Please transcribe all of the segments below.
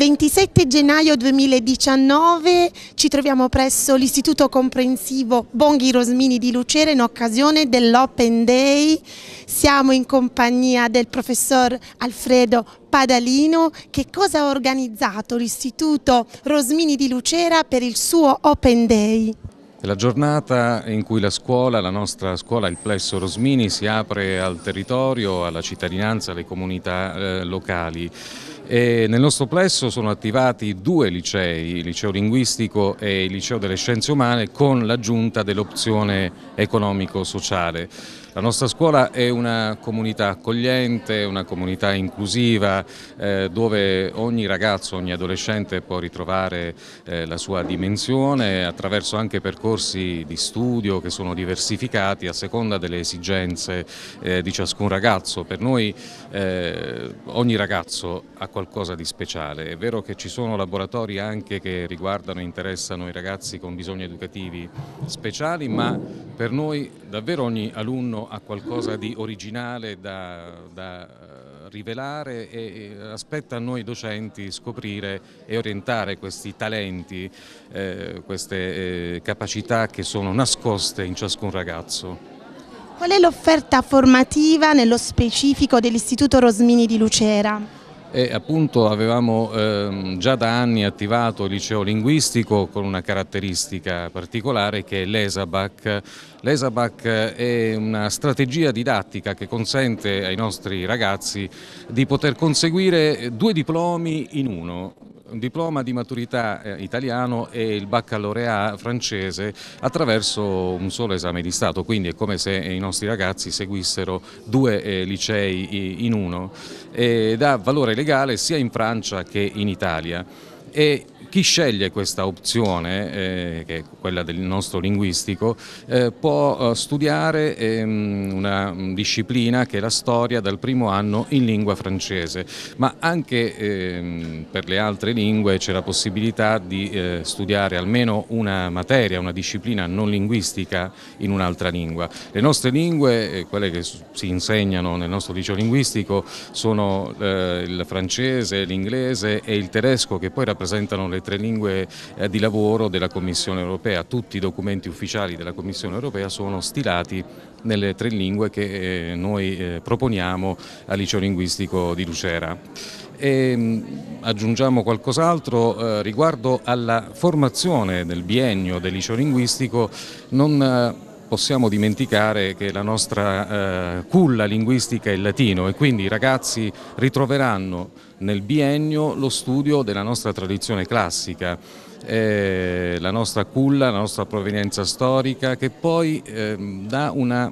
27 gennaio 2019 ci troviamo presso l'Istituto Comprensivo Bonghi Rosmini di Lucera in occasione dell'Open Day. Siamo in compagnia del professor Alfredo Padalino che cosa ha organizzato l'Istituto Rosmini di Lucera per il suo Open Day. È la giornata in cui la scuola, la nostra scuola, il plesso Rosmini, si apre al territorio, alla cittadinanza, alle comunità eh, locali. E nel nostro plesso sono attivati due licei, il liceo linguistico e il liceo delle scienze umane con l'aggiunta dell'opzione economico-sociale. La nostra scuola è una comunità accogliente, una comunità inclusiva eh, dove ogni ragazzo, ogni adolescente può ritrovare eh, la sua dimensione attraverso anche percorsi di studio che sono diversificati a seconda delle esigenze eh, di ciascun ragazzo. Per noi eh, ogni ragazzo ha qualcosa di speciale, è vero che ci sono laboratori anche che riguardano e interessano i ragazzi con bisogni educativi speciali, ma per noi davvero ogni alunno ha qualcosa di originale da, da eh, rivelare e aspetta a noi docenti scoprire e orientare questi talenti, eh, queste eh, capacità che sono nascoste in ciascun ragazzo. Qual è l'offerta formativa nello specifico dell'Istituto Rosmini di Lucera? e appunto avevamo ehm, già da anni attivato il liceo linguistico con una caratteristica particolare che è l'ESABAC. L'ESABAC è una strategia didattica che consente ai nostri ragazzi di poter conseguire due diplomi in uno, un diploma di maturità eh, italiano e il baccalaureato francese attraverso un solo esame di Stato, quindi è come se i nostri ragazzi seguissero due eh, licei in uno, ed ha valore legale sia in Francia che in Italia. E chi sceglie questa opzione, eh, che è quella del nostro linguistico, eh, può eh, studiare ehm, una disciplina che è la storia dal primo anno in lingua francese, ma anche ehm, per le altre lingue c'è la possibilità di eh, studiare almeno una materia, una disciplina non linguistica in un'altra lingua. Le nostre lingue, eh, quelle che si insegnano nel nostro liceo linguistico, sono eh, il francese, l'inglese e il tedesco che poi rappresentano le le tre lingue eh, di lavoro della Commissione europea. Tutti i documenti ufficiali della Commissione europea sono stilati nelle tre lingue che eh, noi eh, proponiamo al liceo linguistico di Lucera. E ehm, aggiungiamo qualcos'altro riguardo alla formazione del biennio del liceo linguistico, non possiamo dimenticare che la nostra eh, culla linguistica è il latino e quindi i ragazzi ritroveranno nel biennio lo studio della nostra tradizione classica eh, la nostra culla, la nostra provenienza storica che poi eh, dà una,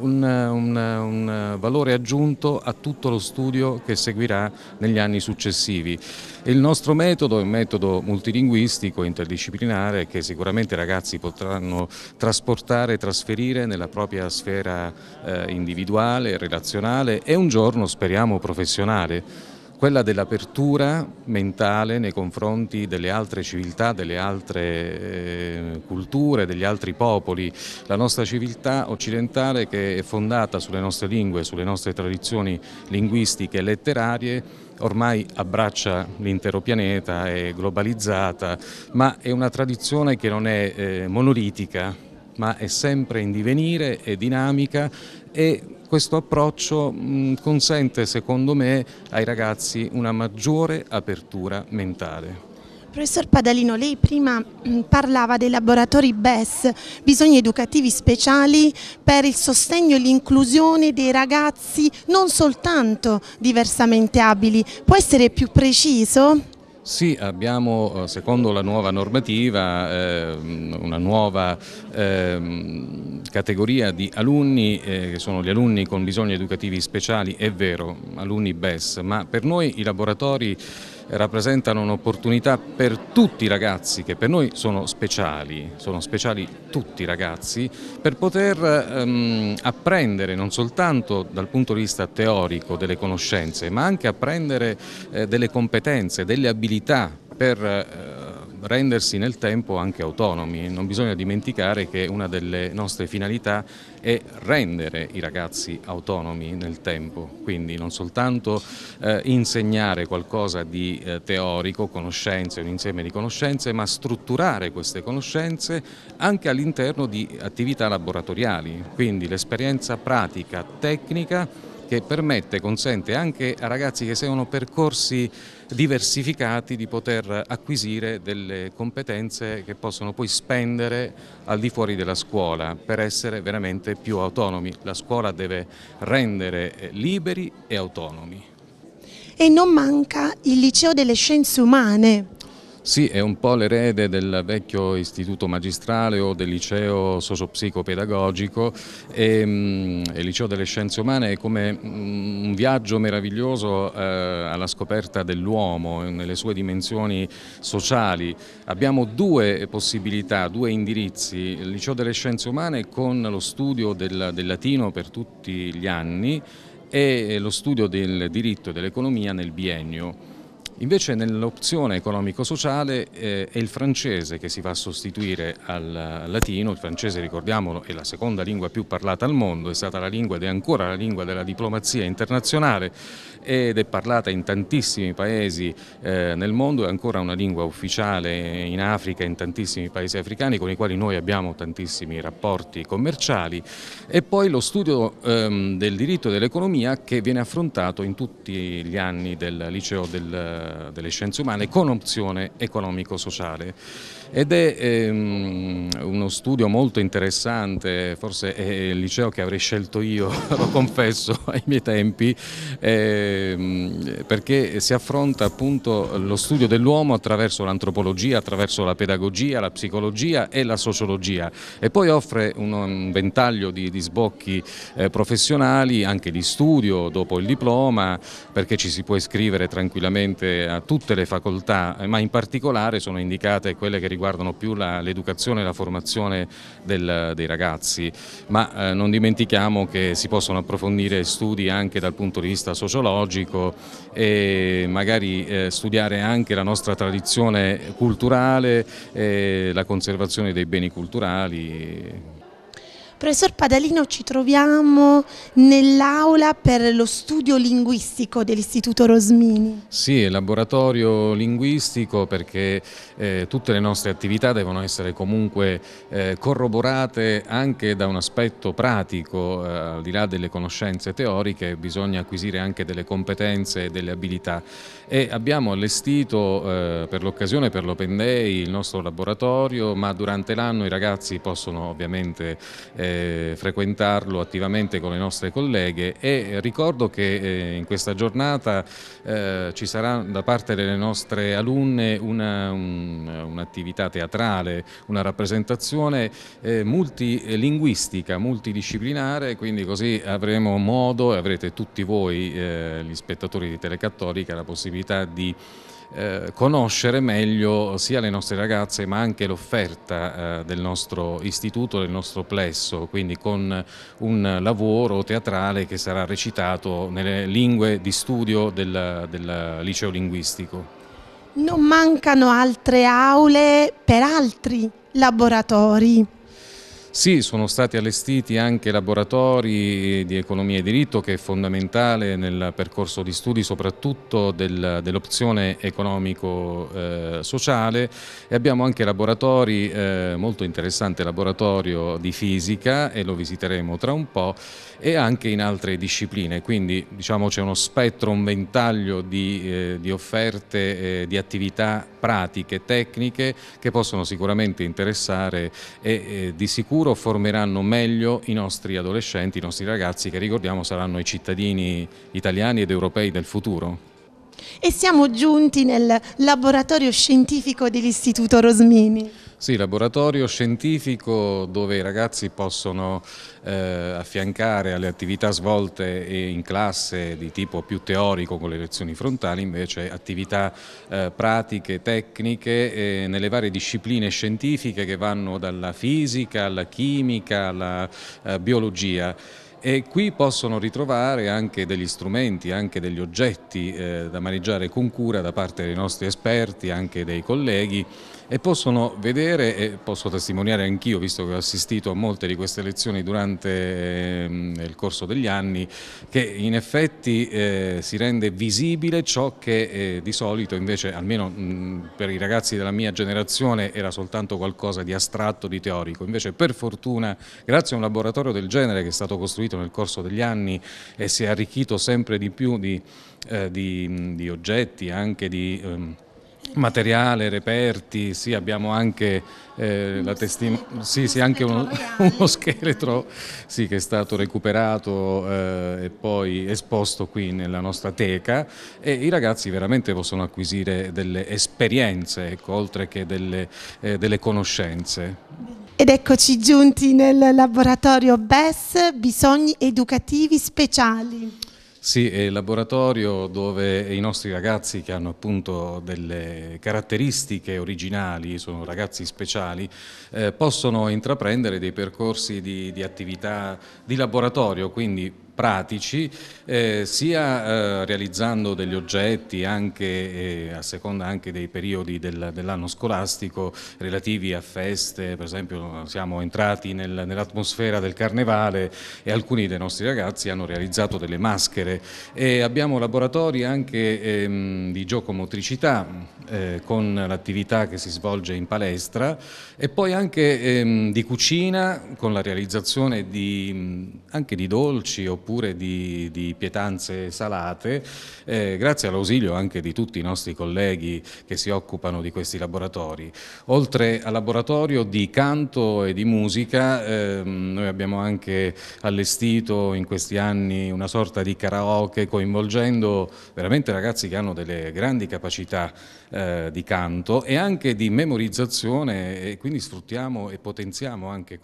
una, una, un valore aggiunto a tutto lo studio che seguirà negli anni successivi. Il nostro metodo è un metodo multilinguistico, interdisciplinare che sicuramente i ragazzi potranno trasportare e trasferire nella propria sfera eh, individuale, relazionale e un giorno speriamo professionale quella dell'apertura mentale nei confronti delle altre civiltà, delle altre eh, culture, degli altri popoli. La nostra civiltà occidentale che è fondata sulle nostre lingue, sulle nostre tradizioni linguistiche e letterarie, ormai abbraccia l'intero pianeta, è globalizzata, ma è una tradizione che non è eh, monolitica, ma è sempre in divenire, è dinamica e questo approccio mm, consente secondo me ai ragazzi una maggiore apertura mentale. Professor Padalino, lei prima mm, parlava dei laboratori BES, bisogni educativi speciali per il sostegno e l'inclusione dei ragazzi non soltanto diversamente abili. Può essere più preciso? Sì, abbiamo eh, secondo la nuova normativa eh, una nuova eh, categoria di alunni eh, che sono gli alunni con bisogni educativi speciali, è vero, alunni BES, ma per noi i laboratori rappresentano un'opportunità per tutti i ragazzi, che per noi sono speciali, sono speciali tutti i ragazzi, per poter ehm, apprendere non soltanto dal punto di vista teorico delle conoscenze, ma anche apprendere eh, delle competenze, delle abilità per... Eh, rendersi nel tempo anche autonomi. Non bisogna dimenticare che una delle nostre finalità è rendere i ragazzi autonomi nel tempo, quindi non soltanto eh, insegnare qualcosa di eh, teorico, conoscenze, un insieme di conoscenze, ma strutturare queste conoscenze anche all'interno di attività laboratoriali, quindi l'esperienza pratica, tecnica che permette, consente anche a ragazzi che seguono percorsi diversificati di poter acquisire delle competenze che possono poi spendere al di fuori della scuola per essere veramente più autonomi. La scuola deve rendere eh, liberi e autonomi. E non manca il liceo delle scienze umane sì, è un po' l'erede del vecchio istituto magistrale o del liceo sociopsicopedagogico e ehm, il liceo delle scienze umane è come mm, un viaggio meraviglioso eh, alla scoperta dell'uomo eh, nelle sue dimensioni sociali. Abbiamo due possibilità, due indirizzi, il liceo delle scienze umane con lo studio del, del latino per tutti gli anni e lo studio del diritto e dell'economia nel biennio. Invece nell'opzione economico-sociale eh, è il francese che si va a sostituire al latino, il francese ricordiamolo è la seconda lingua più parlata al mondo, è stata la lingua ed è ancora la lingua della diplomazia internazionale ed è parlata in tantissimi paesi eh, nel mondo, è ancora una lingua ufficiale in Africa, in tantissimi paesi africani con i quali noi abbiamo tantissimi rapporti commerciali e poi lo studio ehm, del diritto e dell'economia che viene affrontato in tutti gli anni del liceo del eh, delle scienze umane con opzione economico-sociale ed è ehm, uno studio molto interessante, forse è il liceo che avrei scelto io, lo confesso ai miei tempi, ehm, perché si affronta appunto lo studio dell'uomo attraverso l'antropologia, attraverso la pedagogia, la psicologia e la sociologia e poi offre un, un ventaglio di, di sbocchi eh, professionali, anche di studio dopo il diploma, perché ci si può iscrivere tranquillamente a tutte le facoltà, ma in particolare sono indicate quelle che riguardano più l'educazione e la formazione del, dei ragazzi, ma eh, non dimentichiamo che si possono approfondire studi anche dal punto di vista sociologico e magari eh, studiare anche la nostra tradizione culturale, e la conservazione dei beni culturali. Professor Padalino, ci troviamo nell'aula per lo studio linguistico dell'Istituto Rosmini. Sì, è laboratorio linguistico perché eh, tutte le nostre attività devono essere comunque eh, corroborate anche da un aspetto pratico, eh, al di là delle conoscenze teoriche bisogna acquisire anche delle competenze e delle abilità e abbiamo allestito eh, per l'occasione per l'Open Day il nostro laboratorio ma durante l'anno i ragazzi possono ovviamente eh, eh, frequentarlo attivamente con le nostre colleghe e ricordo che eh, in questa giornata eh, ci sarà da parte delle nostre alunne un'attività un, un teatrale, una rappresentazione eh, multilinguistica, multidisciplinare, quindi così avremo modo e avrete tutti voi, eh, gli spettatori di Telecattolica, la possibilità di eh, conoscere meglio sia le nostre ragazze ma anche l'offerta eh, del nostro istituto, del nostro plesso, quindi con un lavoro teatrale che sarà recitato nelle lingue di studio del, del liceo linguistico. Non mancano altre aule per altri laboratori. Sì, sono stati allestiti anche laboratori di economia e diritto che è fondamentale nel percorso di studi soprattutto del, dell'opzione economico-sociale eh, e abbiamo anche laboratori, eh, molto interessante laboratorio di fisica e lo visiteremo tra un po' e anche in altre discipline, quindi diciamo c'è uno spettro, un ventaglio di, eh, di offerte, eh, di attività pratiche, tecniche che possono sicuramente interessare e eh, di sicuro sicuro formeranno meglio i nostri adolescenti, i nostri ragazzi che ricordiamo saranno i cittadini italiani ed europei del futuro. E siamo giunti nel laboratorio scientifico dell'Istituto Rosmini. Sì, laboratorio scientifico dove i ragazzi possono eh, affiancare alle attività svolte in classe di tipo più teorico con le lezioni frontali invece attività eh, pratiche, tecniche eh, nelle varie discipline scientifiche che vanno dalla fisica alla chimica alla eh, biologia e qui possono ritrovare anche degli strumenti, anche degli oggetti eh, da maneggiare con cura da parte dei nostri esperti, anche dei colleghi e possono vedere, e posso testimoniare anch'io, visto che ho assistito a molte di queste lezioni durante ehm, il corso degli anni, che in effetti eh, si rende visibile ciò che eh, di solito invece, almeno mh, per i ragazzi della mia generazione, era soltanto qualcosa di astratto, di teorico. Invece per fortuna, grazie a un laboratorio del genere che è stato costruito nel corso degli anni e si è arricchito sempre di più di, eh, di, di oggetti, anche di... Ehm, materiale, reperti, sì, abbiamo anche, eh, sì, sì, anche uno, uno, scheletro sì, che è stato recuperato eh, e poi esposto qui nella nostra teca e i ragazzi veramente possono acquisire delle esperienze, ecco, oltre che delle, eh, delle conoscenze. Ed eccoci giunti nel laboratorio BES, bisogni educativi speciali. Sì, è il laboratorio dove i nostri ragazzi che hanno appunto delle caratteristiche originali, sono ragazzi speciali, eh, possono intraprendere dei percorsi di, di attività di laboratorio, quindi pratici, eh, sia eh, realizzando degli oggetti anche eh, a seconda anche dei periodi del, dell'anno scolastico relativi a feste, per esempio siamo entrati nel, nell'atmosfera del carnevale e alcuni dei nostri ragazzi hanno realizzato delle maschere e abbiamo laboratori anche ehm, di giocomotricità eh, con l'attività che si svolge in palestra e poi anche ehm, di cucina con la realizzazione di, anche di dolci oppure oppure di, di pietanze salate, eh, grazie all'ausilio anche di tutti i nostri colleghi che si occupano di questi laboratori. Oltre al laboratorio di canto e di musica, ehm, noi abbiamo anche allestito in questi anni una sorta di karaoke coinvolgendo veramente ragazzi che hanno delle grandi capacità eh, di canto e anche di memorizzazione e quindi sfruttiamo e potenziamo anche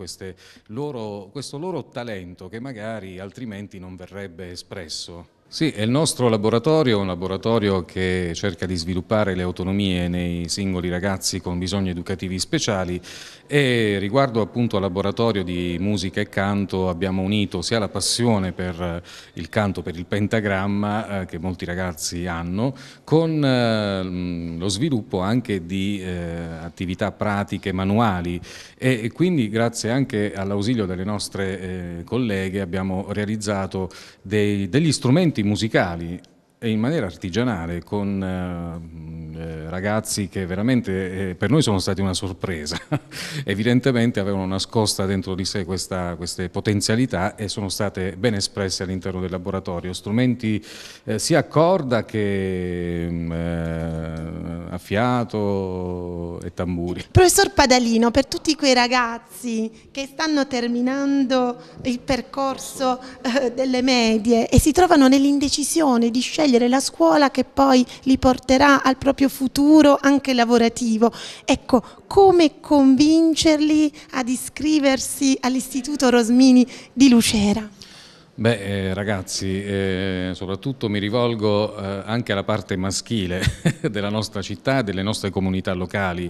loro, questo loro talento che magari altrimenti non verrebbe espresso sì, è il nostro laboratorio un laboratorio che cerca di sviluppare le autonomie nei singoli ragazzi con bisogni educativi speciali e riguardo appunto al laboratorio di musica e canto abbiamo unito sia la passione per eh, il canto, per il pentagramma eh, che molti ragazzi hanno, con eh, lo sviluppo anche di eh, attività pratiche manuali e, e quindi grazie anche all'ausilio delle nostre eh, colleghe abbiamo realizzato dei, degli strumenti musicali e in maniera artigianale con eh, eh, ragazzi che veramente eh, per noi sono stati una sorpresa. Evidentemente avevano nascosta dentro di sé questa, queste potenzialità e sono state ben espresse all'interno del laboratorio. Strumenti eh, sia a corda che a fiato e tamburi. Professor Padalino, per tutti quei ragazzi che stanno terminando il percorso delle medie e si trovano nell'indecisione di scegliere scegliere la scuola che poi li porterà al proprio futuro anche lavorativo. Ecco, come convincerli ad iscriversi all'Istituto Rosmini di Lucera? Beh eh, ragazzi, eh, soprattutto mi rivolgo eh, anche alla parte maschile della nostra città, delle nostre comunità locali.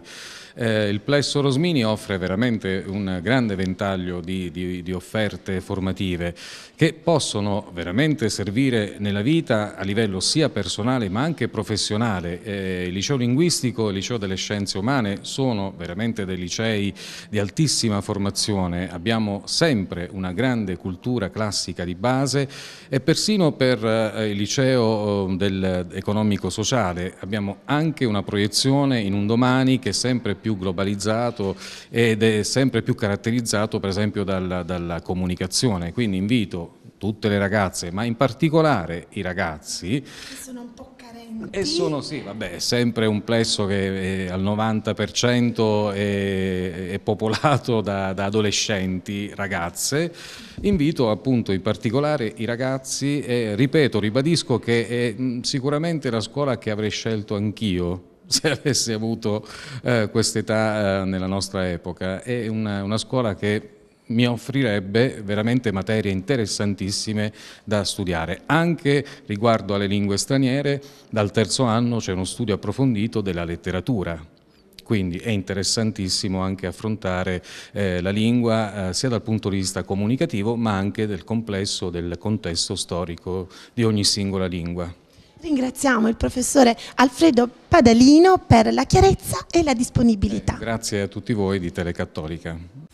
Eh, il Plesso Rosmini offre veramente un grande ventaglio di, di, di, offerte formative che possono veramente servire nella vita a livello sia personale ma anche professionale. Eh, il liceo linguistico e il liceo delle scienze umane sono veramente dei licei di altissima formazione, abbiamo sempre una grande cultura classica di di base e persino per eh, il liceo ehm, dell'economico sociale abbiamo anche una proiezione in un domani che è sempre più globalizzato ed è sempre più caratterizzato per esempio dalla, dalla comunicazione, quindi invito tutte le ragazze, ma in particolare i ragazzi, che sono un po' E sono, sì, vabbè, sempre un plesso che al 90% è, è, popolato da, da, adolescenti, ragazze. Invito appunto in particolare i ragazzi e ripeto, ribadisco che è sicuramente la scuola che avrei scelto anch'io se avessi avuto eh, quest'età eh, nella nostra epoca. È una, una scuola che mi offrirebbe veramente materie interessantissime da studiare. Anche riguardo alle lingue straniere, dal terzo anno c'è uno studio approfondito della letteratura. Quindi è interessantissimo anche affrontare eh, la lingua eh, sia dal punto di vista comunicativo ma anche del complesso, del contesto storico di ogni singola lingua. Ringraziamo il professore Alfredo Padalino per la chiarezza e la disponibilità. Eh, grazie a tutti voi di Telecattolica.